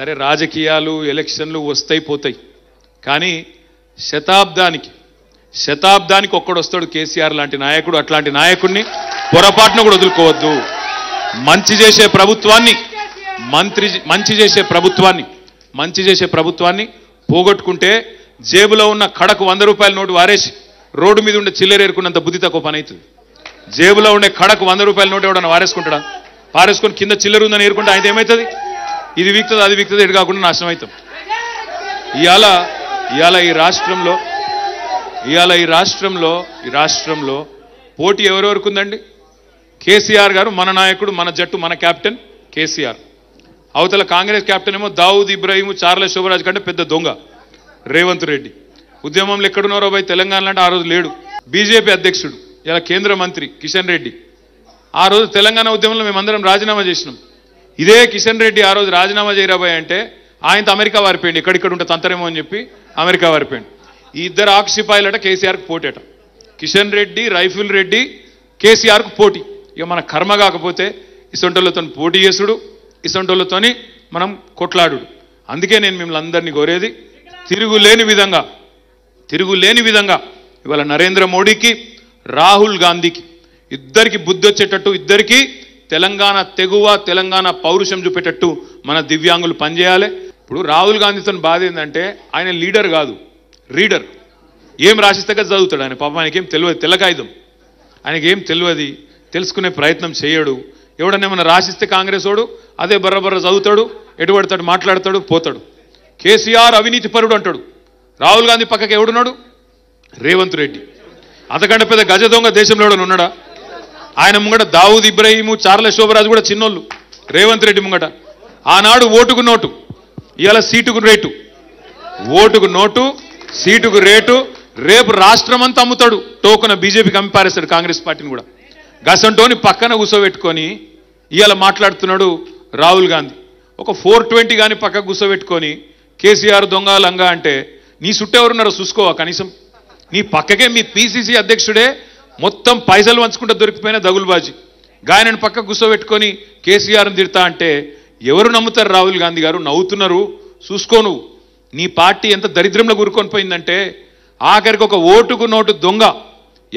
సరే రాజకీయాలు ఎలక్షన్లు వస్తాయి పోతాయి కానీ శతాబ్దానికి శతాబ్దానికి ఒక్కడు వస్తాడు కేసీఆర్ లాంటి నాయకుడు అట్లాంటి నాయకుడిని పొరపాటున కూడా వదులుకోవద్దు మంచి చేసే ప్రభుత్వాన్ని మంత్రి మంచి చేసే ప్రభుత్వాన్ని మంచి చేసే ప్రభుత్వాన్ని పోగొట్టుకుంటే జేబులో ఉన్న కడకు వంద రూపాయల నోటు వారేసి రోడ్డు మీద ఉండే చిల్లరేరుకున్నంత బుద్ధి తక్కువ పని అవుతుంది జేబులో ఉండే కడకు వంద రూపాయల నోటు ఎవడన్నా వారేసుకుంటాడా పారేసుకొని కింద చిల్లర ఉందని ఏరుకుంటే ఆయన ఏమవుతుంది ఇది వీక్తుంది అది వీక్తుంది ఇటు కాకుండా నాశనం అవుతాం ఇవాళ ఇవాళ ఈ రాష్ట్రంలో ఇవాళ ఈ రాష్ట్రంలో ఈ రాష్ట్రంలో పోటీ ఎవరెవరికి ఉందండి కేసీఆర్ గారు మన నాయకుడు మన జట్టు మన క్యాప్టెన్ కేసీఆర్ అవతల కాంగ్రెస్ క్యాప్టెన్ ఏమో దావుద్ ఇబ్రాహీం చార్ల శివరాజు కంటే పెద్ద దొంగ రేవంత్ రెడ్డి ఉద్యమంలో ఎక్కడున్నారో పోయి తెలంగాణ అంటే ఆ రోజు లేడు బీజేపీ అధ్యక్షుడు ఇలా కేంద్ర మంత్రి కిషన్ రెడ్డి ఆ రోజు తెలంగాణ ఉద్యమంలో మేమందరం రాజీనామా చేసినాం ఇదే కిషన్ రెడ్డి ఆ రోజు రాజీనామా చేయరాబాయ్ అంటే ఆయనతో అమెరికా వారిపోయింది ఎక్కడిక్కడ ఉంటే తంతరేమో అని చెప్పి అమెరికా వారిపోయింది ఈ ఇద్దరు ఆక్సిపాయిలట కేసీఆర్కి పోటేట కిషన్ రెడ్డి రైఫిల్ రెడ్డి కేసీఆర్కు పోటీ ఇక మన కర్మ కాకపోతే ఇసంటోళ్ళతో పోటీ చేసుడు ఇసొంటోళ్ళతోని మనం కొట్లాడు అందుకే నేను మిమ్మల్ని అందరినీ కోరేది తిరుగులేని విధంగా తిరుగులేని విధంగా ఇవాళ నరేంద్ర మోడీకి రాహుల్ గాంధీకి ఇద్దరికి బుద్ధి వచ్చేటట్టు ఇద్దరికీ తెలంగాణ తెగువ తెలంగాణ పౌరుషం చూపేటట్టు మన దివ్యాంగులు పనిచేయాలి ఇప్పుడు రాహుల్ గాంధీతో బాధ ఏంటంటే ఆయన లీడర్ కాదు రీడర్ ఏం రాసిస్తే చదువుతాడు ఆయన పాప ఆయనకేం తెలియదు తెల్లకాయుధం ఆయనకి ఏం తెలియదు తెలుసుకునే ప్రయత్నం చేయడు ఎవడన్నా ఏమైనా రాసిస్తే కాంగ్రెస్ వాడు అదే బర్ర చదువుతాడు ఎటుపడతాడు మాట్లాడతాడు పోతాడు కేసీఆర్ అవినీతి పరుడు అంటాడు రాహుల్ గాంధీ పక్కకి ఎవడున్నాడు రేవంత్ రెడ్డి అతగంట పెద్ద గజ దొంగ దేశంలో ఉన్నాడా ఆయన ముంగట దావూద్ ఇబ్రహీము చార్ల శోభరాజు కూడా చిన్నోళ్ళు రేవంత్ రెడ్డి ముంగట ఆనాడు ఓటుకు నోటు ఇవాళ సీటుకు రేటు ఓటుకు నోటు సీటుకు రేటు రేపు రాష్ట్రం అంతా అమ్ముతాడు టోకున బీజేపీకి అమ్మిపారేస్తాడు కాంగ్రెస్ పార్టీని కూడా గసంటోని పక్కన కూసోబెట్టుకొని ఇవాళ మాట్లాడుతున్నాడు రాహుల్ గాంధీ ఒక ఫోర్ ట్వంటీ కానీ పక్కకు కూసోబెట్టుకొని కేసీఆర్ దొంగ లంగా అంటే నీ చుట్టెవరున్నారో చూసుకోవా కనీసం నీ పక్కకే మీ పీసీసీ అధ్యక్షుడే మొత్తం పైసలు వంచుకుంటే దొరికిపోయిన దగులుబాజీ గాయనని పక్క కూసోబెట్టుకొని కేసీఆర్ని తిడతా అంటే ఎవరు నమ్ముతారు రాహుల్ గాంధీ గారు నవ్వుతున్నారు చూసుకో నువ్వు నీ పార్టీ ఎంత దరిద్రంలో గురుకొని పోయిందంటే ఆఖరికి ఒక ఓటుకు నోటు దొంగ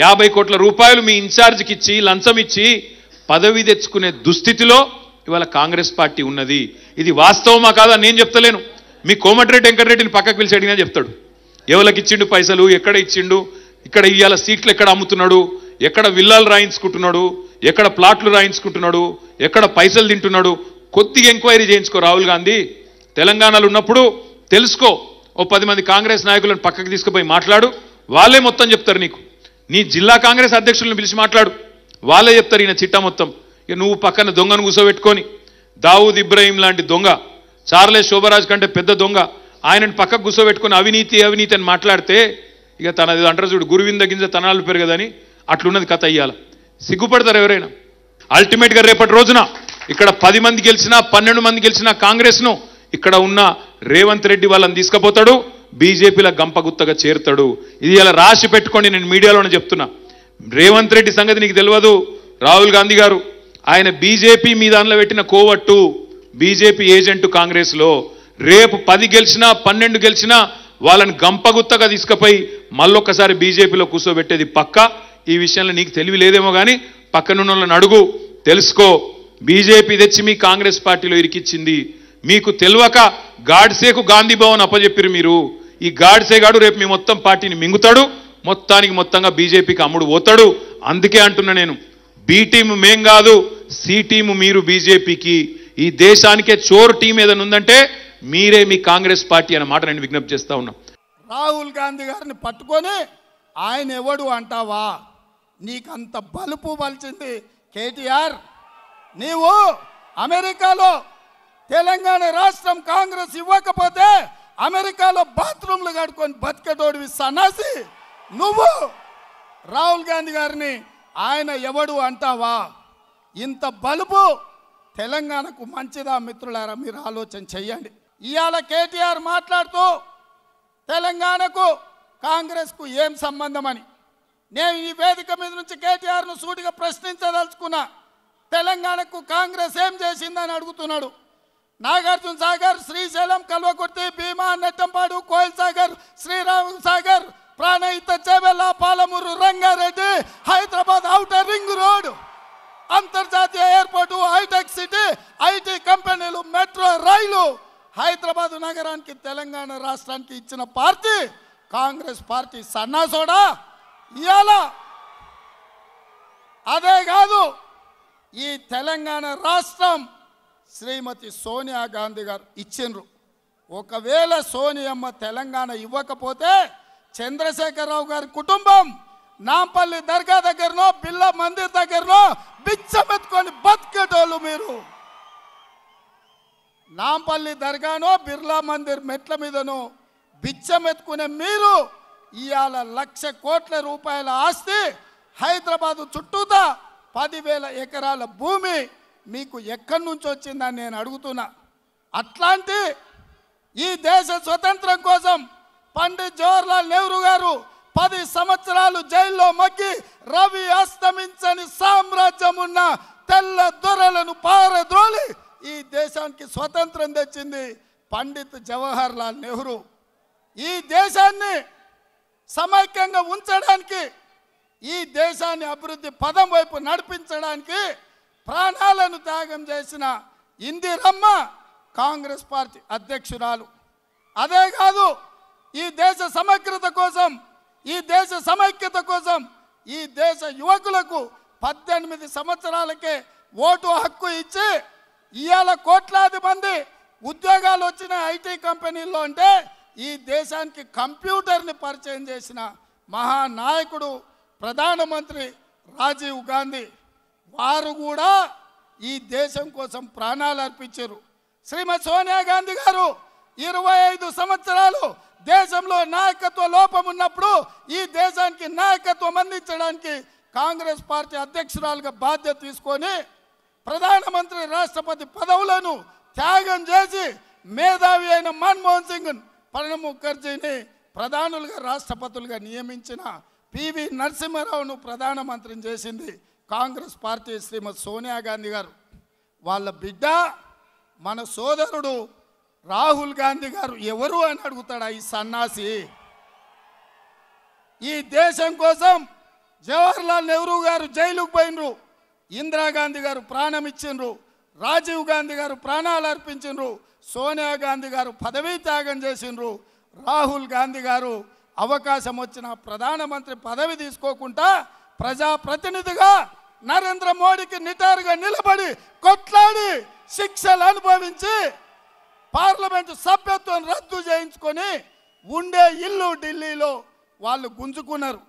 యాభై కోట్ల రూపాయలు మీ ఇన్ఛార్జ్కి ఇచ్చి లంచం ఇచ్చి పదవి తెచ్చుకునే దుస్థితిలో ఇవాళ కాంగ్రెస్ పార్టీ ఉన్నది ఇది వాస్తవమా కాదా నేను చెప్తలేను మీ కోమటిరెడ్డి వెంకటరెడ్డిని పక్కకు పిలిచి అడిగినా చెప్తాడు ఎవరికి ఇచ్చిండు పైసలు ఎక్కడ ఇచ్చిండు ఇక్కడ ఇవాళ సీట్లు ఎక్కడ అమ్ముతున్నాడు ఎక్కడ విల్లాలు రాయించుకుంటున్నాడు ఎక్కడ ప్లాట్లు రాయించుకుంటున్నాడు ఎక్కడ పైసలు తింటున్నాడు కొద్దిగా ఎంక్వైరీ చేయించుకో రాహుల్ గాంధీ తెలంగాణలో ఉన్నప్పుడు తెలుసుకో ఓ పది మంది కాంగ్రెస్ నాయకులను పక్కకు తీసుకుపోయి మాట్లాడు వాళ్ళే మొత్తం చెప్తారు నీకు నీ జిల్లా కాంగ్రెస్ అధ్యక్షులను పిలిచి మాట్లాడు వాళ్ళే చెప్తారు ఈయన చిట్టా మొత్తం ఇక నువ్వు పక్కన దొంగను కూసోబెట్టుకొని దావూద్ ఇబ్రాహీం లాంటి దొంగ చార్లే శోభరాజ్ కంటే పెద్ద దొంగ ఆయనను పక్కకు కూసోబెట్టుకొని అవినీతి అవినీతి అని మాట్లాడితే ఇక తనది అంటారు చూడు గురువింద గింజ తనాలు పెరగదని అట్లున్నది కథ అయ్యాల సిగ్గుపడతారు ఎవరైనా అల్టిమేట్గా రేపటి రోజున ఇక్కడ పది మంది గెలిచినా పన్నెండు మంది గెలిచినా కాంగ్రెస్ను ఇక్కడ ఉన్న రేవంత్ రెడ్డి వాళ్ళని తీసుకుపోతాడు బీజేపీల గంపగుత్తగా చేరుతాడు ఇది ఇలా రాసి పెట్టుకొని నేను మీడియాలోనే చెప్తున్నా రేవంత్ రెడ్డి సంగతి నీకు తెలియదు రాహుల్ గాంధీ గారు ఆయన బీజేపీ మీ దానిలో పెట్టిన కోవట్టు బీజేపీ ఏజెంటు కాంగ్రెస్లో రేపు పది గెలిచినా పన్నెండు గెలిచినా వాళ్ళని గంపగుత్తగా తీసుకుపోయి మళ్ళొక్కసారి బీజేపీలో కూర్చోబెట్టేది పక్క ఈ విషయంలో నీకు తెలివి లేదేమో కానీ పక్కనున్న అడుగు తెలుసుకో బీజేపీ తెచ్చి మీ కాంగ్రెస్ పార్టీలో ఇరికిచ్చింది మీకు తెలియక గాడ్సేకు గాంధీ భవన్ అప్పజెప్పిరు మీరు ఈ గాడ్సే గాడు రేపు మీ మొత్తం పార్టీని మింగుతాడు మొత్తానికి మొత్తంగా బీజేపీకి అమ్ముడు పోతాడు అందుకే అంటున్నా నేను బి టీం మేం కాదు సి టీం మీరు బీజేపీకి ఈ దేశానికే చోరు టీం ఏదైనా ఉందంటే మీరే మీ కాంగ్రెస్ పార్టీ అన్న మాట నేను విజ్ఞప్తి చేస్తా ఉన్నా రాహుల్ గాంధీ గారిని పట్టుకొని ఆయన ఎవడు అంటావా నీకంత బలుపు పలిచింది కేటీఆర్ నీవు అమెరికాలో తెలంగాణ రాష్ట్రం కాంగ్రెస్ ఇవ్వకపోతే అమెరికాలో బాత్రూమ్లు కడుకొని బతికేటోడివి సన్నాసి నువ్వు రాహుల్ గాంధీ గారిని ఆయన ఎవడు అంటావా ఇంత బలుపు తెలంగాణకు మంచిదా మిత్రులారా మీరు ఆలోచన చేయండి ఇవాళ కేటీఆర్ మాట్లాడుతూ తెలంగాణకు కాంగ్రెస్కు ఏం సంబంధం అని నేను ఈ వేదిక మీద నుంచి కేటీఆర్ను సూటిగా ప్రశ్నించదలుచుకున్నా తెలంగాణకు కాంగ్రెస్ ఏం చేసిందని అడుగుతున్నాడు Nagarjuna Sagar Srisailam Kalwakurthy Bhima Nettempadu Koil Sagar Srirama Sagar Pranahita Chevella Palamuru Rangareddy Hyderabad outer ring road అంతర్జాతీయ ఎయిర్పోర్టు హైటెక్ సిటీ ఐటీ కంపెనీలు మెట్రో రైలు హైదరాబాద్ నగరానికి తెలంగాణ రాష్ట్రానికి ఇచ్చిన పార్టీ కాంగ్రెస్ పార్టీ సన్నాసోడా ఇవాళ అదే కాదు ఈ తెలంగాణ రాష్ట్రం శ్రీమతి సోనియా గాంధీ గారు ఇచ్చిండ్రు ఒకవేళ సోనియమ్మ తెలంగాణ ఇవ్వకపోతే చంద్రశేఖరరావు గారి కుటుంబం నాంపల్లి దర్గా దగ్గరనో బిల్ల మందిర్ దగ్గరనో బిచ్చమెత్తుకొని బతికేటోళ్ళు మీరు నాంపల్లి దర్గానో బిర్లా మందిర్ మెట్ల మీదనో బిచ్చమెత్తుకునే మీరు ఇవాళ లక్ష కోట్ల రూపాయల ఆస్తి హైదరాబాదు చుట్టూతా పదివేల ఎకరాల భూమి మీకు ఎక్కడి నుంచి వచ్చిందని నేను అడుగుతున్నా అట్లాంటి ఈ దేశ స్వతంత్రం కోసం పండిత్ జవహర్లాల్ నెహ్రూ గారు పది సంవత్సరాలు జైల్లో మగ్గి రవి అస్తమించని సామ్రాజ్యం ఉన్న తెల్ల దొరలను పారద్రోలి ఈ దేశానికి స్వతంత్రం తెచ్చింది పండిత్ జవహర్ లాల్ నెహ్రూ ఈ దేశాన్ని సమైక్యంగా ఉంచడానికి ఈ దేశాన్ని అభివృద్ధి పదం వైపు నడిపించడానికి ప్రాణాలను త్యాగం చేసిన ఇందిరమ్మ కాంగ్రెస్ పార్టీ అధ్యక్షురాలు అదే కాదు ఈ దేశ సమగ్రత కోసం ఈ దేశ సమైక్యత కోసం ఈ దేశ యువకులకు పద్దెనిమిది సంవత్సరాలకే ఓటు హక్కు ఇచ్చి ఇవాళ కోట్లాది మంది ఉద్యోగాలు వచ్చిన ఐటీ కంపెనీల్లో అంటే ఈ దేశానికి కంప్యూటర్ని పరిచయం చేసిన మహానాయకుడు ప్రధానమంత్రి రాజీవ్ గాంధీ వారు కూడా ఈ దేశం కోసం ప్రాణాలు అర్పించారు శ్రీమతి సోనియా గాంధీ గారు ఇరవై ఐదు సంవత్సరాలు దేశంలో నాయకత్వ లోపం ఉన్నప్పుడు ఈ దేశానికి నాయకత్వం అందించడానికి కాంగ్రెస్ పార్టీ అధ్యక్షురాలుగా బాధ్యత తీసుకొని ప్రధానమంత్రి రాష్ట్రపతి పదవులను త్యాగం చేసి మేధావి అయిన మన్మోహన్ సింగ్ ప్రణబ్ ముఖర్జీని ప్రధానులుగా రాష్ట్రపతులుగా నియమించిన పివి నరసింహారావును ప్రధానమంత్రిని చేసింది కాంగ్రెస్ పార్టీ శ్రీమతి సోనియా గాంధీ గారు వాళ్ళ బిడ్డ మన సోదరుడు రాహుల్ గాంధీ గారు ఎవరు అని అడుగుతాడా ఈ సన్నాసి ఈ దేశం కోసం జవహర్లాల్ నెహ్రూ గారు జైలుకు పోయినరు ఇందిరాగాంధీ గారు ప్రాణం ఇచ్చిండ్రు రాజీవ్ గాంధీ గారు ప్రాణాలు అర్పించిండ్రు సోనియా గాంధీ గారు పదవీ త్యాగం చేసిండ్రు రాహుల్ గాంధీ గారు అవకాశం వచ్చిన ప్రధానమంత్రి పదవి తీసుకోకుండా ప్రజాప్రతినిధిగా నరేంద్ర మోడీకి నిటారుగా నిలబడి కొట్లాడి శిక్షలు అనుభవించి పార్లమెంటు సభ్యత్వం రద్దు చేయించుకొని ఉండే ఇల్లు ఢిల్లీలో వాళ్ళు గుంజుకున్నారు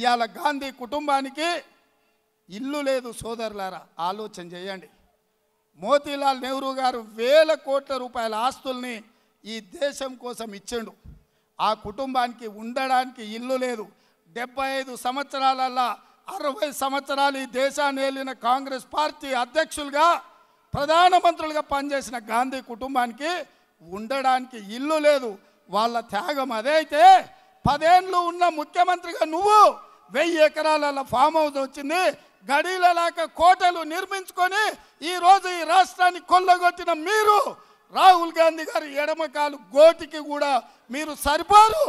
ఇవాళ గాంధీ కుటుంబానికి ఇల్లు లేదు సోదరులారా ఆలోచన చేయండి మోతీలాల్ నెహ్రూ గారు వేల కోట్ల రూపాయల ఆస్తుల్ని ఈ దేశం కోసం ఇచ్చిండు ఆ కుటుంబానికి ఉండడానికి ఇల్లు లేదు డెబ్బై ఐదు సంవత్సరాలల్లా అరవై సంవత్సరాలు ఈ దేశాన్ని వెళ్ళిన కాంగ్రెస్ పార్టీ అధ్యక్షులుగా ప్రధానమంత్రులుగా పనిచేసిన గాంధీ కుటుంబానికి ఉండడానికి ఇల్లు లేదు వాళ్ళ త్యాగం అదే అయితే పదేండ్లు ఉన్న ముఖ్యమంత్రిగా నువ్వు వెయ్యి ఎకరాల ఫామ్ హౌస్ వచ్చింది గడీల లేక కోటలు నిర్మించుకొని ఈరోజు ఈ రాష్ట్రాన్ని కొల్లగొట్టిన మీరు రాహుల్ గాంధీ గారి ఎడమకాలు గోటికి కూడా మీరు సరిపోరు